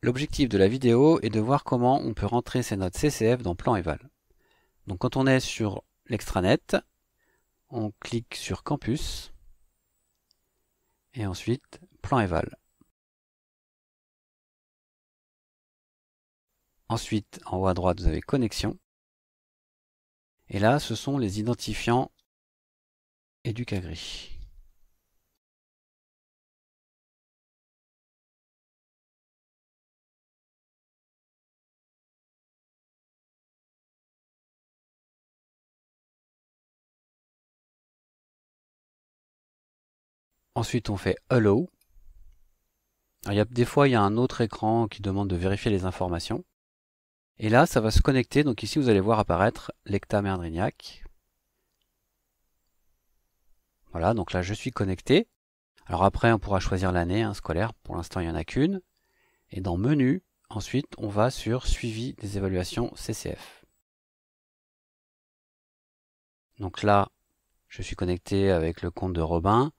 L'objectif de la vidéo est de voir comment on peut rentrer ces notes CCF dans Plan Eval. Donc quand on est sur l'extranet, on clique sur Campus et ensuite Plan Eval. Ensuite, en haut à droite, vous avez Connexion. Et là, ce sont les identifiants Educagri. Ensuite, on fait Hello. il y a, des fois, il y a un autre écran qui demande de vérifier les informations. Et là, ça va se connecter. Donc ici, vous allez voir apparaître l'Ecta Merdrignac. Voilà, donc là, je suis connecté. Alors après, on pourra choisir l'année hein, scolaire. Pour l'instant, il n'y en a qu'une. Et dans Menu, ensuite, on va sur Suivi des évaluations CCF. Donc là, je suis connecté avec le compte de Robin.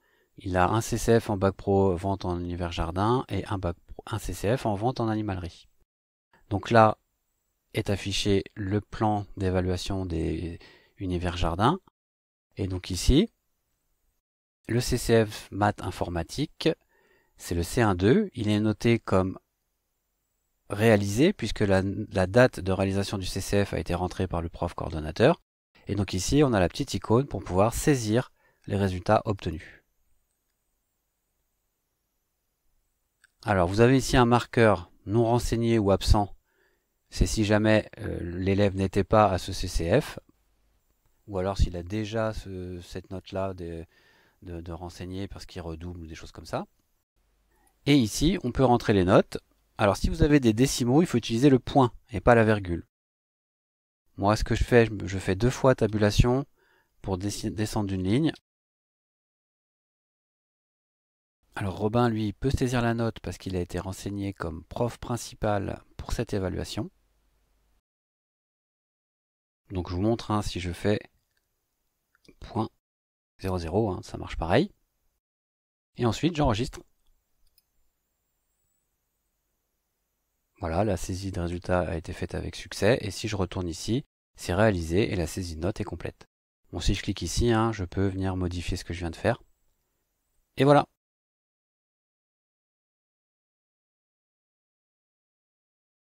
Il a un CCF en bac pro vente en univers jardin et un, bac pro, un CCF en vente en animalerie. Donc là est affiché le plan d'évaluation des univers jardin. Et donc ici, le CCF maths informatique, c'est le C1-2. Il est noté comme réalisé puisque la, la, date de réalisation du CCF a été rentrée par le prof coordonnateur. Et donc ici, on a la petite icône pour pouvoir saisir les résultats obtenus. Alors vous avez ici un marqueur non renseigné ou absent. C'est si jamais euh, l'élève n'était pas à ce CCF, ou alors s'il a déjà ce, cette note-là de, de, de renseigner parce qu'il redouble ou des choses comme ça. Et ici, on peut rentrer les notes. Alors si vous avez des décimaux, il faut utiliser le point et pas la virgule. Moi, ce que je fais, je fais deux fois tabulation pour descendre d'une ligne. Alors Robin, lui, peut saisir la note parce qu'il a été renseigné comme prof principal pour cette évaluation. Donc je vous montre, hein, si je fais point 00, hein, ça marche pareil. Et ensuite, j'enregistre. Voilà, la saisie de résultat a été faite avec succès. Et si je retourne ici, c'est réalisé et la saisie de note est complète. Bon, si je clique ici, hein, je peux venir modifier ce que je viens de faire. Et voilà